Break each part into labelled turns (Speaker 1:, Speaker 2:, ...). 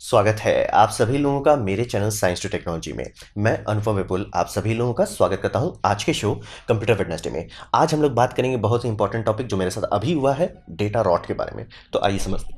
Speaker 1: स्वागत है आप सभी लोगों का मेरे चैनल साइंस टू टेक्नोलॉजी में मैं अनुपम विपुल आप सभी लोगों का स्वागत करता हूं आज के शो कंप्यूटर डे में आज हम लोग बात करेंगे बहुत ही इंपॉर्टेंट टॉपिक जो मेरे साथ अभी हुआ है डेटा रॉट के बारे में तो आइए समझते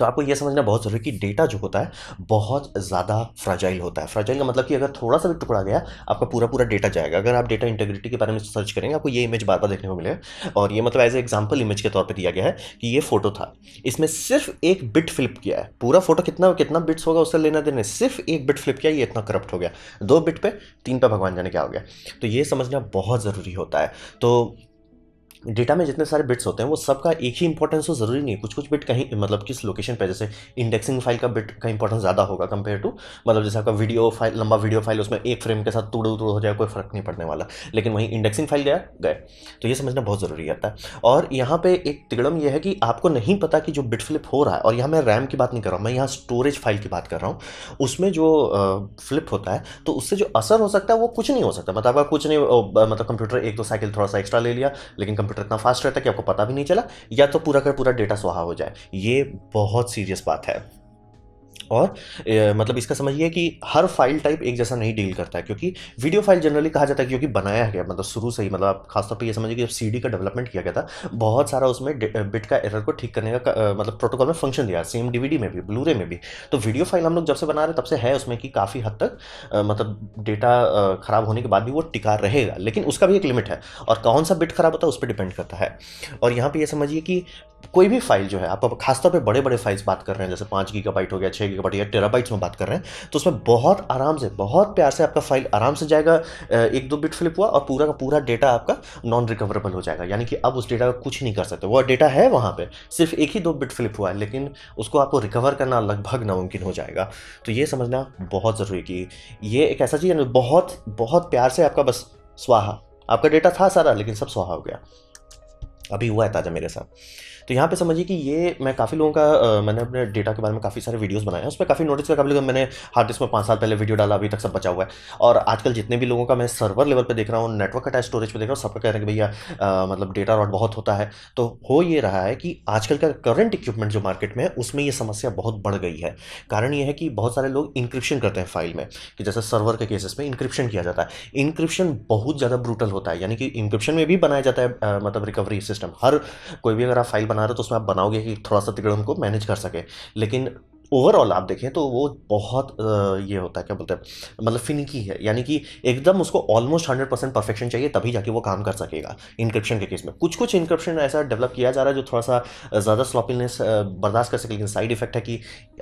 Speaker 1: तो आपको यह समझना बहुत ज़रूरी है कि डेटा जो होता है बहुत ज़्यादा फ्राजाइल होता है फ्राजाइल का मतलब कि अगर थोड़ा सा भी टुकड़ा गया आपका पूरा पूरा डेटा जाएगा अगर आप डेटा इंटेग्रिटी के बारे में सर्च करेंगे आपको ये इमेज बार बार देखने को मिलेगा और ये मतलब एज ए एग्जाम्पल इमेज के तौर पर दिया गया है कि ये फोटो था इसमें सिर्फ एक बिट फ्लिप किया है पूरा फोटो कितना कितना बिट्स होगा उससे लेना देना सिर्फ एक बिट फ्लिप किया ये इतना करप्ट हो गया दो बिट पे तीन पे भगवान जाने क्या हो गया तो ये समझना बहुत ज़रूरी होता है तो डेटा में जितने सारे बिट्स होते हैं वो सबका एक ही इंपॉर्टेंस तो ज़रूरी नहीं है कुछ कुछ बिट कहीं मतलब किस लोकेशन पे जैसे इंडेक्सिंग फाइल का बिट का इंपॉर्टेंस ज़्यादा होगा कंपेयर टू मतलब जैसे आपका वीडियो फाइल लंबा वीडियो फाइल उसमें एक फ्रेम के साथ तुड़ तुड़ हो जाए कोई फर्क नहीं पड़ने वाला लेकिन वहीं इंडेक्सिंग फाइल गया गए तो ये समझना बहुत ज़रूरी रहता है और यहाँ पर एक तिगड़म यह है कि आपको नहीं पता कि जो बिट फ्लिप हो रहा है और यहाँ मैं रैम की बात नहीं कर रहा हूँ मैं यहाँ स्टोरेज फाइल की बात कर रहा हूँ उसमें जो फ्लिप होता है तो उससे जो असर हो सकता है वो कुछ नहीं हो सकता मतलब आपका कुछ नहीं मतलब कंप्यूटर एक दो तो साइकिल थोड़ा सा एक्स्ट्रा ले लिया लेकिन कंप्यूटर इतना फास्ट रहता है कि आपको पता भी नहीं चला या तो पूरा का पूरा डेटा स्वाहा हो जाए ये बहुत सीरियस बात है और ए, मतलब इसका समझिए कि हर फाइल टाइप एक जैसा नहीं डील करता है क्योंकि वीडियो फाइल जनरली कहा जाता है क्योंकि बनाया है मतलब शुरू से ही मतलब आप खासतौर पर यह समझिए कि जब सी का डेवलपमेंट किया गया था बहुत सारा उसमें बिट का एरर को ठीक करने का मतलब प्रोटोकॉल में फंक्शन दिया सेम डी में भी ब्लूरे में भी तो वीडियो फाइल हम लोग जब से बना रहे तब से है उसमें कि काफ़ी हद तक मतलब डेटा ख़राब होने के बाद भी वो टिका रहेगा लेकिन उसका भी एक लिमिट है और कौन सा बिट खराब होता है उस पर डिपेंड करता है और यहाँ पर यह समझिए कि कोई भी फाइल जो है आप खासतौर पे बड़े बड़े फाइल्स बात कर रहे हैं जैसे पाँच का बाइट हो गया छः गीगा बाइट या टेरा बाइट्स में बात कर रहे हैं तो उसमें बहुत आराम से बहुत प्यार से आपका फाइल आराम से जाएगा एक दो बिट फ्लिप हुआ और पूरा का पूरा डेटा आपका नॉन रिकवरेबल हो जाएगा यानी कि आप उस डेटा का कुछ नहीं कर सकते वो डेटा है वहाँ पर सिर्फ एक ही दो बिट फ्लिप हुआ है लेकिन उसको आपको रिकवर करना लगभग नामुमकिन हो जाएगा तो ये समझना बहुत ज़रूरी कि ये एक ऐसा चीज़ है बहुत बहुत प्यार से आपका बस स्वाहा आपका डेटा था सारा लेकिन सब स्वाहा हो गया अभी हुआ है ताज़ा मेरे साथ तो यहाँ पे समझिए कि ये मैं काफ़ी लोगों का आ, मैंने अपने डेटा के बारे में काफ़ी सारे वीडियोस बनाए हैं उसमें काफ़ी नोटिस का काफ़ी मैंने हार्ड डिस्क में पाँच साल पहले वीडियो डाला अभी तक सब बचा हुआ है और आजकल जितने भी लोगों का मैं सर्वर लेवल पर देख रहा हूँ नेटवर्क अटैच स्टोरेज पर देख रहा हूँ सबका कह रहे हैं कि भैया मतलब डेटा रॉट बहुत होता है तो हो ये रहा है कि आजकल का करंट इक्विपमेंट जो मार्केट में है उसमें ये समस्या बहुत बढ़ गई है कारण ये है कि बहुत सारे लोग इंक्रिप्शन करते हैं फाइल में कि जैसे सर्वर के केसेस में इंक्रिप्शन किया जाता है इंक्रिप्शन बहुत ज़्यादा ब्रूटल होता है यानी कि इंक्रिप्शन में भी बनाया जाता है मतलब रिकवरी सिस्टम हर कोई भी अगर आप फाइल बना बना रहे हो तो उसमें आप बनाओगे कि थोड़ा सा तिकड़म को मैनेज कर सके लेकिन ओवरऑल आप देखें तो वो बहुत ये होता है क्या बोलते हैं मतलब फिनिकी है यानी कि एकदम उसको ऑलमोस्ट हंड्रेड परसेंट परफेक्शन चाहिए तभी जाके वो काम कर सकेगा इंक्रिप्शन के केस में कुछ कुछ इंक्रिप्शन ऐसा डेवलप किया जा रहा है जो थोड़ा सा ज़्यादा स्लॉपीनेस बर्दाश्त कर सके लेकिन साइड इफेक्ट है कि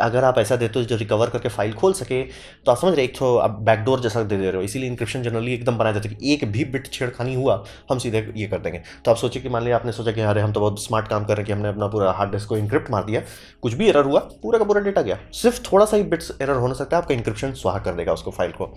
Speaker 1: अगर आप ऐसा देते हो जो रिकवर करके फाइल खोल सके तो आप समझ रहे एक तो आप बैकडोर जैसा दे दे रहे हो इसीलिए इंक्रिप्शन जनरली एकदम बनाया जाता है कि एक भी बिट छेड़खानी हुआ हम सीधे ये कर देंगे तो आप सोचिए कि मान लिया आपने सोचा कि अरे हम तो बहुत स्मार्ट काम कर रहे हैं कि हमने अपना पूरा हार्ड डिस्क को इंक्रिप्ट मार दिया कुछ भी एरर हुआ पूरा का पूरा डेटा रटा गया सिर्फ थोड़ा सा ही बिट्स एरर होने सकता है आपका इंक्रिप्शन स्वाहा कर देगा उसको फाइल को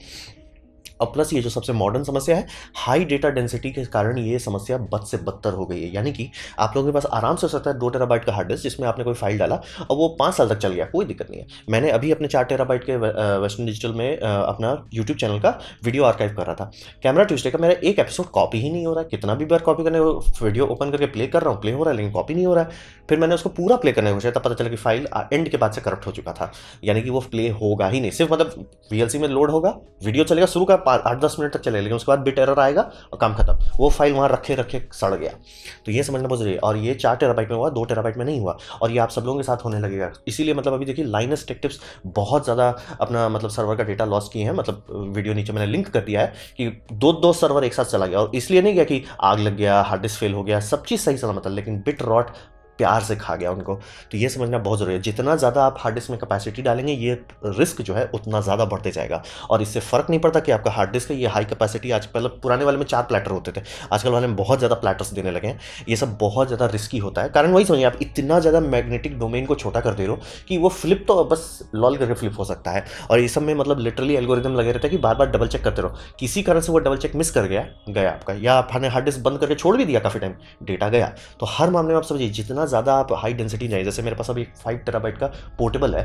Speaker 1: अब प्लस ये जो सबसे मॉडर्न समस्या है हाई डेटा डेंसिटी के कारण ये समस्या बद से बदतर हो गई है यानी कि आप लोगों के पास आराम से हो सकता है दो टेराबाइट का हार्ड डिस्क जिसमें आपने कोई फाइल डाला और वो पाँच साल तक चल गया कोई दिक्कत नहीं है मैंने अभी अपने चार टेराबाइट के वेस्टर्न डिजिटल में अपना यूट्यूब चैनल का वीडियो आर्काइव कर रहा था कैमरा ट्यूजडे का मेरा एक एपिसोड कॉपी ही नहीं हो रहा है कितना भी बार कॉपी करने वीडियो ओपन करके प्ले कर रहा हूँ प्ले हो रहा है लेकिन कॉपी नहीं हो रहा है फिर मैंने उसको पूरा प्ले करने को तब पता चला कि फाइल एंड के बाद से करप्ट हो चुका था यानी कि वो प्ले होगा ही नहीं सिर्फ मतलब वीएलसी में लोड होगा वीडियो चलेगा शुरू का आठ दस मिनट तक चले लेकिन उसके बाद बिट एरर आएगा और काम खत्म वो फाइल वहाँ रखे रखे सड़ गया तो ये समझना बहुत जरूरी है और ये चार टेराबाइट में हुआ दो टेराबाइट में नहीं हुआ और ये आप सब लोगों के साथ होने लगेगा इसीलिए मतलब अभी देखिए लाइनस टिप्स बहुत ज़्यादा अपना मतलब सर्वर का डेटा लॉस किए हैं मतलब वीडियो नीचे मैंने लिंक कर दिया है कि दो दो सर्वर एक साथ चला गया और इसलिए नहीं गया कि आग लग गया हार्ड डिस्क फेल हो गया सब चीज़ सही सलामत है लेकिन बिट रॉट प्यार से खा गया उनको तो ये समझना बहुत ज़रूरी है जितना ज़्यादा आप हार्ड डिस्क में कैपेसिटी डालेंगे ये रिस्क जो है उतना ज़्यादा बढ़ते जाएगा और इससे फ़र्क नहीं पड़ता कि आपका हार्ड डिस्क है ये हाई कैपेसिटी आज पहले पुराने वाले में चार प्लेटर होते थे आजकल वाले में बहुत ज़्यादा प्लेटर्स देने लगे हैं ये सब बहुत ज़्यादा रिस्की होता है कारण वही समझिए आप इतना ज़्यादा मैग्नेटिक डोमेन को छोटा कर दे रहे हो कि वो फ्लिप तो बस लॉल करके फ्लिप हो सकता है और ये सब में मतलब लिटरली एल्गोरिदम लगे रहता है कि बार बार डबल चेक करते रहो किसी कारण से वो डबल चेक मिस कर गया गया आपका या आपने हार्ड डिस्क बंद करके छोड़ भी दिया काफ़ी टाइम डेटा गया तो हर मामले में आप समझिए जितना ज़्यादा आप हाई डेंसिटी जाए जैसे मेरे पास अभी फाइव टेराबाइट का पोर्टेबल है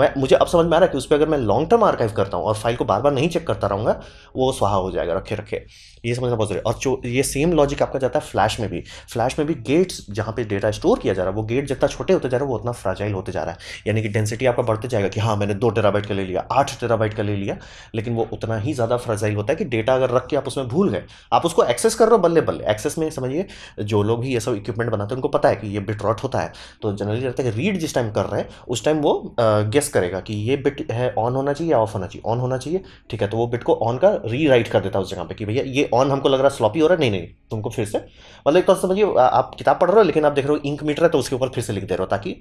Speaker 1: मैं मुझे अब समझ में आ रहा है कि उस पर अगर मैं लॉन्ग टर्म आर्काइव करता हूँ और फाइल को बार बार नहीं चेक करता रहूँगा वो स्वाहा हो जाएगा रखे रखे ये समझना बहुत जरूरी और जो ये सेम लॉजिक आपका जाता है फ्लैश में भी फ्लैश में भी गेट्स जहाँ पे डेटा स्टोर किया जा रहा है वो गेट जितना छोटे होते जा रहे हैं वो उतना फ्राजाइल होते जा रहा है यानी कि डेंसिटी आपका बढ़ते जाएगा कि हाँ मैंने दो टेराबाइट का ले लिया आठ टेराबाइट का ले लिया लेकिन वो उतना ही ज़्यादा फ्राजाइल होता है कि डेटा अगर रख के आप उसमें भूल गए आप उसको एक्सेस कर रहे हो बल्ले बल्ले एक्सेस में समझिए जो लोग भी ये सब इक्विपमेंट बनाते हैं उनको पता है कि ये बिट होता है तो जनरली रहता है कि रीड जिस टाइम कर रहे हैं उस टाइम वो गेस करेगा कि ये बिट है ऑन होना चाहिए या ऑफ होना चाहिए ऑन होना चाहिए ठीक है तो वो बिट को ऑन का रीराइट कर देता है उस जगह पर कि भैया ये ऑन हमको लग रहा है स्लॉपी हो रहा है नहीं नहीं तुमको फिर से मतलब एक तो समझिए आप किताब पढ़ रहे हो लेकिन आप देख रहे हो इंक मीटर है तो उसके ऊपर फिर से लिख दे रहे हो ताकि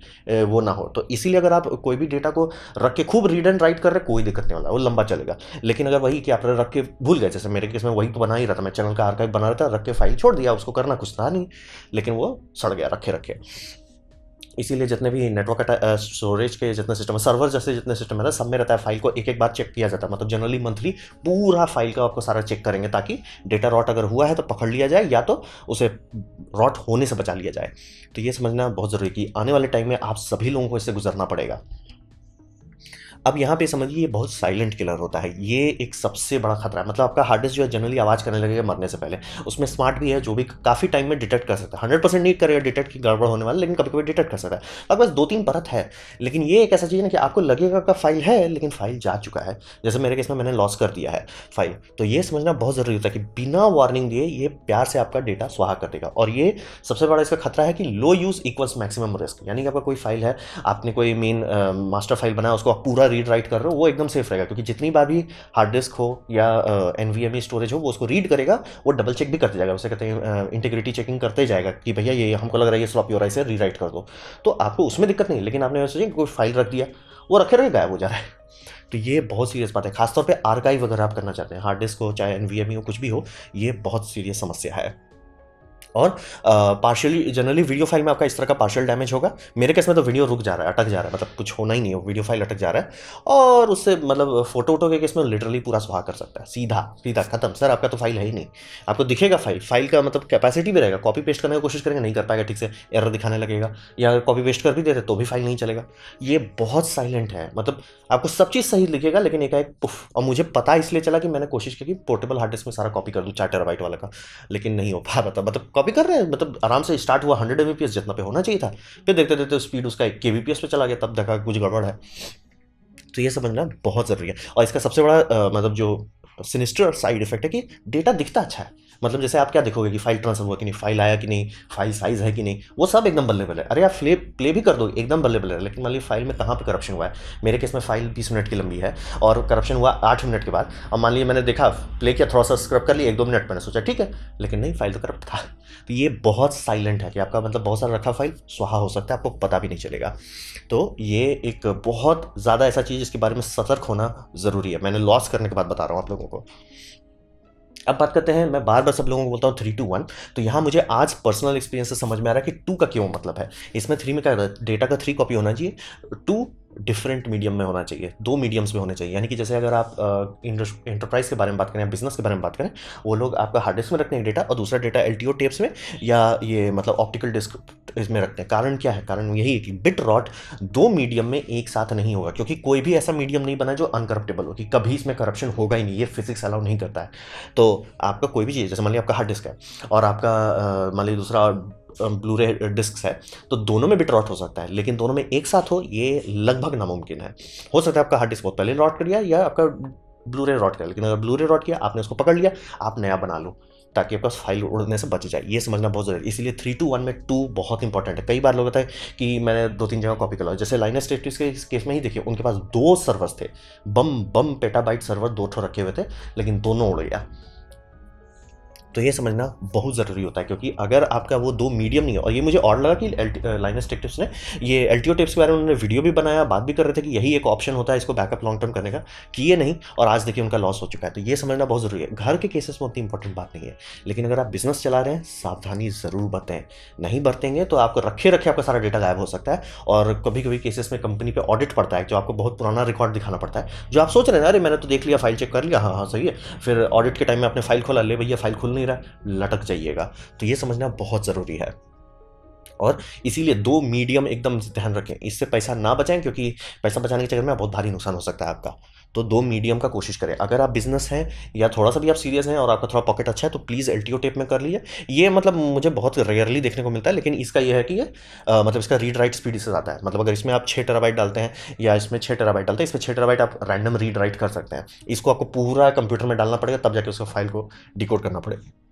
Speaker 1: वो ना हो तो इसीलिए अगर आप कोई भी डेटा को रख के खूब रीड एंड राइट कर रहे कोई दिक्कत नहीं वाला वो लंबा चलेगा लेकिन अगर वही कि आप रख के भूल गए जैसे मेरे केस में वही तो बना ही रहा था मैं चैनल का आर्काइव बना रहा था रख के फाइल छोड़ दिया उसको करना कुछ था नहीं लेकिन वो सड़ गया रखे रखे इसीलिए जितने भी नेटवर्क स्टोरेज के जितने सिस्टम है सर्वर जैसे जितने सिस्टम है ना सब में रहता है फाइल को एक एक बार चेक किया जाता है मतलब जनरली मंथली पूरा फाइल का आपको सारा चेक करेंगे ताकि डेटा रॉट अगर हुआ है तो पकड़ लिया जाए या तो उसे रॉट होने से बचा लिया जाए तो ये समझना बहुत ज़रूरी है कि आने वाले टाइम में आप सभी लोगों को इससे गुजरना पड़ेगा अब यहाँ पे समझिए ये बहुत साइलेंट किलर होता है ये एक सबसे बड़ा खतरा है मतलब आपका हार्डेस्ट जो है जनरली आवाज़ करने लगेगा मरने से पहले उसमें स्मार्ट भी है जो भी काफ़ी टाइम में डिटेक्ट कर सकता है हंड्रेड परसेंट नहीं करेगा डिटेक्ट की गड़बड़ होने वाला लेकिन कभी कभी डिटेक्ट कर सकता है अब बस दो तीन परत है लेकिन ये एक ऐसा चीज़ है ना कि आपको लगेगा का फाइल है लेकिन फाइल जा चुका है जैसे मेरे केस में मैंने लॉस कर दिया है फाइल तो ये समझना बहुत ज़रूरी होता है कि बिना वार्निंग दिए ये प्यार से आपका डेटा स्वाहा कर देगा और ये सबसे बड़ा इसका खतरा है कि low use equals maximum risk यानी कि आपका कोई फाइल है आपने कोई मेन मास्टर फाइल बनाया उसको पूरा रीड राइट कर रहे हो वो एकदम सेफ रहेगा क्योंकि जितनी बार भी हार्ड डिस्क हो या एन स्टोरेज e हो वो उसको रीड करेगा वो डबल चेक भी करते जाएगा उसे कहते हैं इंटीग्रिटी चेकिंग करते जाएगा कि भैया ये हमको लग रहा है ये स्लॉप हो रहा है रीराइट कर दो तो आपको उसमें दिक्कत नहीं लेकिन आपने सोचिए कोई फाइल रख दिया वो रखे रहे गायब हो जा रहा है तो ये बहुत सीरियस बात है खासतौर पर आर्काइव अगर आप करना चाहते हैं हार्ड डिस्क हो चाहे एन e हो कुछ भी हो ये बहुत सीरियस समस्या है और पार्शियली जनरली वीडियो फाइल में आपका इस तरह का पार्शियल डैमेज होगा मेरे केस में तो वीडियो रुक जा रहा है अटक जा रहा है मतलब कुछ होना ही नहीं हो वीडियो फाइल अटक जा रहा है और उससे मतलब फोटो वोटो के केस में लिटरली पूरा सुहा कर सकता है सीधा सीधा खत्म सर आपका तो फाइल है ही नहीं आपको दिखेगा फाइल फाइल का मतलब कैपेसिटी भी रहेगा कॉपी पेस्ट करने की कोशिश करेंगे नहीं कर पाएगा ठीक से एरर दिखाने लगेगा या कॉपी पेस्ट कर भी देते तो भी फाइल नहीं चलेगा ये बहुत साइलेंट है मतलब आपको सब चीज़ सही लिखेगा लेकिन एक एक पुफ और मुझे पता इसलिए चला कि मैंने कोशिश की कि पोर्टेबल हार्ड डिस्क में सारा कॉपी कर दूँ चार्टर वाइट वाला का लेकिन नहीं हो पा रहा था मतलब कॉपी कर रहे हैं मतलब आराम से स्टार्ट हुआ हंड्रेड एम जितना पे होना चाहिए था फिर देखते देखते स्पीड उसका एक के पे चला गया तब देखा कुछ गड़बड़ है तो ये समझना बहुत ज़रूरी है और इसका सबसे बड़ा मतलब जो सिनिस्टर साइड इफेक्ट है कि डेटा दिखता अच्छा है मतलब जैसे आप क्या देखोगे कि फाइल ट्रांसफर हुआ कि नहीं फाइल आया कि नहीं फाइल साइज है कि नहीं वो सब एकदम बल्लेबल है अरे आप प्ले प्ले भी कर दो एकदम बल्लेबल है लेकिन मान लीजिए फाइल में कहाँ पर करप्शन हुआ है मेरे केस में फाइल बीस मिनट की लंबी है और करप्शन हुआ आठ मिनट के बाद और मान लीजिए मैंने देखा प्ले किया थोड़ा सा स्क्रब कर लिया एक दो मिनट मैंने सोचा ठीक है लेकिन नहीं फाइल तो करप्ट था तो ये बहुत साइलेंट है कि आपका मतलब बहुत सारा रखा फाइल सुहा हो सकता है आपको पता भी नहीं चलेगा तो ये एक बहुत ज़्यादा ऐसा चीज़ जिसके बारे में सतर्क होना ज़रूरी है मैंने लॉस करने के बाद बता रहा हूँ आप लोगों को अब बात करते हैं मैं बार बार सब लोगों को बोलता हूँ थ्री टू वन तो यहाँ मुझे आज पर्सनल एक्सपीरियंस से समझ में आ रहा है कि टू का क्यों मतलब है इसमें थ्री में क्या डेटा का थ्री कॉपी होना चाहिए टू डिफरेंट मीडियम में होना चाहिए दो मीडियम्स में होने चाहिए यानी कि जैसे अगर आप इंटरप्राइज के बारे में बात करें बिजनेस के बारे में बात करें वो लोग आपका हार्ड डिस्क में रखते हैं डेटा और दूसरा डेटा एल टेप्स में या ये मतलब ऑप्टिकल डिस्क इसमें रखते हैं कारण क्या है कारण यही है कि बिट रॉट दो मीडियम में एक साथ नहीं होगा क्योंकि कोई भी ऐसा मीडियम नहीं बना जो अनकरप्टेबल हो कि कभी इसमें करप्शन होगा ही नहीं ये फिजिक्स अलाउ नहीं करता है तो आपका कोई भी चीज़ जैसे मान लीजिए आपका हार्ड डिस्क है और आपका मान लीजिए दूसरा ब्लू रे डिस्क है तो दोनों में ट्रॉट हो सकता है लेकिन दोनों में एक साथ हो ये लगभग नामुमकिन है हो सकता है आपका हार्ड डिस्क बहुत पहले रॉट कर दिया या आपका ब्लू रे रॉट किया लेकिन अगर ब्लू रे रॉट किया आपने उसको पकड़ लिया आप नया बना लो ताकि आपका फाइल उड़ने से बच जाए ये समझना बहुत जरूरी है इसलिए थ्री टू वन में टू बहुत इंपॉर्टेंट है कई बार लोग होता है कि मैंने दो तीन जगह कॉपी कर जैसे लाइन स्टेटिस के केस में ही देखिए उनके पास दो सर्वर्स थे बम बम पेटाबाइट सर्वर दो ठो रखे हुए थे लेकिन दोनों उड़ गया तो ये समझना बहुत ज़रूरी होता है क्योंकि अगर आपका वो दो मीडियम नहीं है और ये मुझे और लगा कि लाइनस टिप्स ने ये एल टी टिप्स के बारे में उन्होंने वीडियो भी बनाया बात भी कर रहे थे कि यही एक ऑप्शन होता है इसको बैकअप लॉन्ग टर्म करने का किए नहीं और आज देखिए उनका लॉस हो चुका है तो ये समझना बहुत ज़रूरी है घर के केसेस में उतनी इंपॉर्टेंट बात नहीं है लेकिन अगर आप बिजनेस चला रहे हैं सावधानी ज़रूर बरतें नहीं बरतेंगे तो आपको रखे रखे आपका सारा डेटा गायब हो सकता है और कभी कभी केसेस में कंपनी पर ऑडिट पड़ता है जो आपको बहुत पुराना रिकॉर्ड दिखाना पड़ता है जो आप सोच रहे हैं अरे मैंने तो देख लिया फाइल चेक कर लिया हाँ हाँ सही है फिर ऑडिट के टाइम में आपने फाइल खोला ले भैया फाइल खुल नहीं नहीं रहा है लटक जाइएगा तो ये समझना बहुत ज़रूरी है और इसीलिए दो मीडियम एकदम ध्यान रखें इससे पैसा ना बचाएं क्योंकि पैसा बचाने के चक्कर में बहुत भारी नुकसान हो सकता है आपका तो दो मीडियम का कोशिश करें अगर आप बिजनेस हैं या थोड़ा सा भी आप सीरियस हैं और आपका थोड़ा पॉकेट अच्छा है तो प्लीज़ एल टेप में कर लीजिए ये मतलब मुझे बहुत रेयरली देखने को मिलता है लेकिन इसका यह है कि ये मतलब इसका रीड राइट स्पीड इससे ज़्यादा है मतलब अगर इसमें आप छः टेराबाइट डालते हैं या इसमें छः टेराबाइट डालते हैं इसमें छः टेराबाइट आप रैंडम रीड राइट कर सकते हैं इसको आपको पूरा कंप्यूटर में डालना पड़ेगा तब जाके उसका फाइल को डिकोड करना पड़ेगा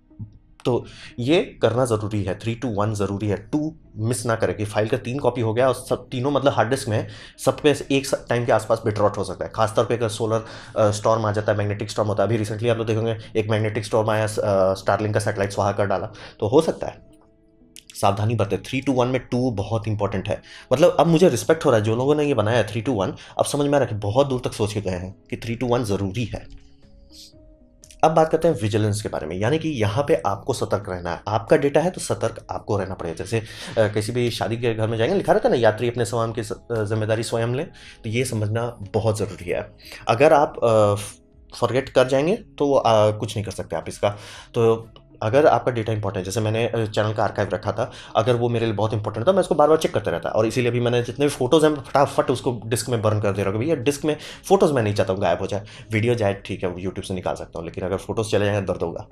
Speaker 1: तो ये करना ज़रूरी है थ्री टू वन ज़रूरी है टू मिस ना करें कि फाइल का तीन कॉपी हो गया और सब तीनों मतलब हार्ड डिस्क में सब पे एक टाइम के आसपास बिट्रॉट हो सकता है खासतौर पे अगर सोलर स्टॉर्म आ जाता है मैग्नेटिक स्टॉर्म होता है अभी रिसेंटली आप लोग देखेंगे एक मैग्नेटिक स्टॉर्म आया स्टारलिंग का सेटेलाइट सुहा कर डाला तो हो सकता है सावधानी बरतें थ्री टू वन में टू बहुत इंपॉर्टेंट है मतलब अब मुझे रिस्पेक्ट हो रहा है जो लोगों ने ये बनाया है थ्री टू वन अब समझ में आ रहा है कि बहुत दूर तक सोच के गए हैं कि थ्री टू वन ज़रूरी है अब बात करते हैं विजिलेंस के बारे में यानी कि यहाँ पे आपको सतर्क रहना है आपका डेटा है तो सतर्क आपको रहना पड़ेगा जैसे किसी भी शादी के घर में जाएंगे लिखा रहता है ना यात्री अपने सामान की जिम्मेदारी स्वयं लें तो ये समझना बहुत ज़रूरी है अगर आप फॉरगेट कर जाएंगे तो आ, कुछ नहीं कर सकते आप इसका तो अगर आपका डेटा इंपॉर्टेंट जैसे मैंने चैनल का आर्काइव रखा था अगर वो मेरे लिए बहुत इंपॉर्टेंट था मैं उसको बार बार चेक करते रहता और इसीलिए भी मैंने जितने भी फोटोज़ हैं फटाफट उसको डिस्क में बर्न कर दे रहा हूँ भैया डिस्क में फोटोज़ मैं नहीं चाहता हूँ गायब हो जाए वीडियो जाए ठीक है यूट्यूब से निकाल सकता हूँ लेकिन अगर फोटोज़ चले जाए दर्द होगा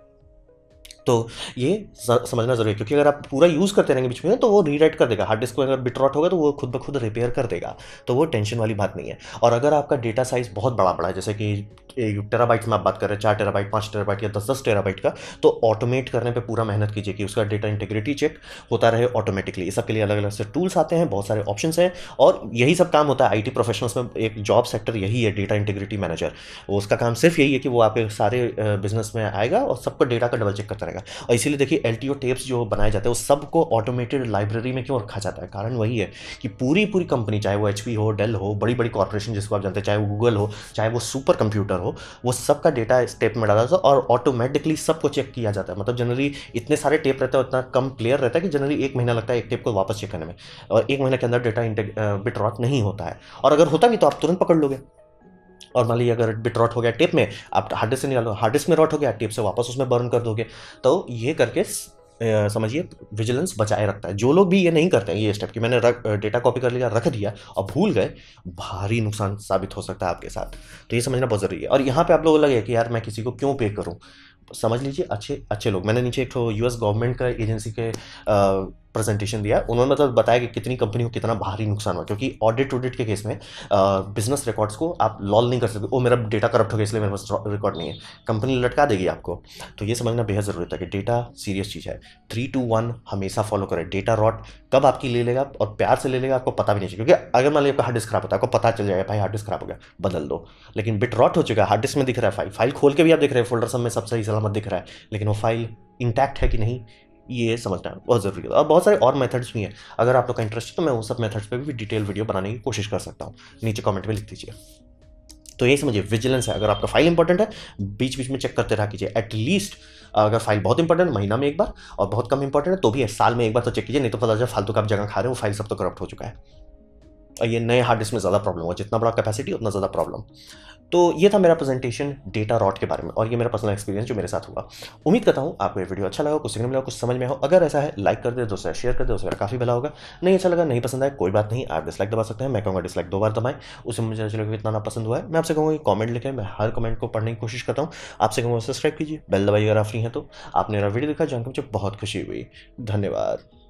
Speaker 1: तो ये समझना जरूरी है क्योंकि अगर आप पूरा यूज़ करते रहेंगे बीच में तो वो रीराइट कर देगा हार्ड डिस्क में अगर बिटरॉट होगा तो वो खुद ब खुद रिपेयर कर देगा तो वो टेंशन वाली बात नहीं है और अगर आपका डेटा साइज़ बहुत बड़ा बड़ा है जैसे कि एक टेराबाइट में आप बात कर रहे हैं चार टेराबाइट पाँच टेराबाइट या दस दस टेराबाइट का तो ऑटोमेट करने पर पूरा मेहनत कीजिए कि उसका डेटा इंटेग्रिटी चेक होता रहे ऑटोमेटिकली इस सबके लिए अलग अलग से टूल्स आते हैं बहुत सारे ऑप्शन हैं और यही सब काम होता है आईटी प्रोफेशनल्स में एक जॉब सेक्टर यही है डेटा इंटेग्रिटी मैनेजर उसका काम सिर्फ यही है कि वो आपके सारे बिजनेस में आएगा और सबका डेटा का डबल चेक करता रहेगा जाएगा और इसीलिए देखिए एल टेप्स जो बनाए जाते हैं वो सबको ऑटोमेटेड लाइब्रेरी में क्यों रखा जाता है कारण वही है कि पूरी पूरी कंपनी चाहे वो एच हो डेल हो बड़ी बड़ी कॉरपोरेशन जिसको आप जानते हैं चाहे वो गूगल हो चाहे वो सुपर कंप्यूटर हो वो सबका डेटा स्टेप में डाला जाता है और ऑटोमेटिकली सबको चेक किया जाता है मतलब जनरली इतने सारे टेप रहते हैं उतना कम प्लेयर रहता है कि जनरली एक महीना लगता है एक टेप को वापस चेक करने में और एक महीना के अंदर डेटा बिट रॉक नहीं होता है और अगर होता भी तो आप तुरंत पकड़ लोगे और मान लीजिए अगर बिट रॉट हो गया टेप में आप हार्ड डिस्क से निकालो हार्ड डिस्क में रॉट हो गया टेप से वापस उसमें बर्न कर दोगे तो ये करके समझिए विजिलेंस बचाए रखता है जो लोग भी ये नहीं करते हैं ये स्टेप कि मैंने रख डेटा कॉपी कर लिया रख दिया और भूल गए भारी नुकसान साबित हो सकता है आपके साथ तो ये समझना बहुत ज़रूरी है और यहाँ पे आप लोगों को लगे कि यार मैं किसी को क्यों पे करूँ समझ लीजिए अच्छे अच्छे लोग मैंने नीचे एक तो यूएस गवर्नमेंट का एजेंसी के आ, प्रेजेंटेशन दिया उन्होंने मतलब बताया कि कितनी कंपनी को कितना भारी नुकसान हुआ क्योंकि ऑडिट ऑडिट के केस में बिजनेस रिकॉर्ड्स को आप लॉल नहीं कर सकते वो मेरा डेटा करप्ट हो गया इसलिए मेरे पास रिकॉर्ड नहीं है कंपनी लटका देगी आपको तो ये समझना बेहद ज़रूरी था है कि डेटा सीरियस चीज़ है थ्री टू वन हमेशा फॉलो करें डेटा रॉट कब आपकी ले लेगा और प्यार से ले लेगा आपको पता भी नहीं चाहिए क्योंकि अगर मान लीजिए हार्ड डिस्क खराब होता है आपको पता चल जाएगा भाई हार्ड डिस्क खराब हो गया बदल दो लेकिन बिट रॉट हो चुका है हार्ड डिस्क में दिख रहा है फाइल फाइल खोल के भी आप देख रहे हैं फोल्डर सब में सबसे सलामत दिख रहा है लेकिन वो फाइल इंटैक्ट है कि नहीं ये समझना बहुत ज़रूरी है और बहुत सारे और मेथड्स भी हैं अगर आप लोग का इंटरेस्ट है तो मैं उन सब मेथड्स पे भी डिटेल वीडियो बनाने की कोशिश कर सकता हूँ नीचे कमेंट में लिख दीजिए तो यही समझिए विजिलेंस है अगर आपका फाइल इंपॉर्टेंट है बीच बीच में चेक करते रह कीजिए एटलीस्ट अगर फाइल बहुत इंपॉर्टेंट महीना में एक बार और बहुत कम इंपॉर्टेंट है तो भी है साल में एक बार तो चेक कीजिए नहीं तो पता चल फालतू का आप जगह खा रहे हो फाइल सब तो करप्ट हो चुका है ये नए हार्ड डिस्क में ज़्यादा प्रॉब्लम हुआ जितना बड़ा कैपेसिटी उतना ज़्यादा प्रॉब्लम तो ये था मेरा प्रेजेंटेशन डेटा रॉट के बारे में और ये मेरा पर्सनल एक्सपीरियंस जो मेरे साथ हुआ उम्मीद करता हूँ आपको ये वीडियो अच्छा लगा कुछ सीखने मिला कुछ समझ में हो अगर ऐसा है लाइक कर दे दोस्तों शेयर कर दे उसमें काफ़ी भला होगा नहीं अच्छा लगा नहीं पसंद आया कोई बात नहीं आप डिसलाइक दबा सकते हैं मैं कहूँगा डिसलाइक दो बार दबाएं उसे मुझे अच्छा लगे इतना ना पसंद हुआ है मैं आपसे कहूँगा कि कॉमेंट लिखें मैं हर कमेंट को पढ़ने की कोशिश करता हूँ आपसे कहूँगा सब्सक्राइब कीजिए बेल दबाइए अगर आप फ्री हैं तो आपने मेरा वीडियो देखा जानकर मुझे बहुत खुशी हुई धन्यवाद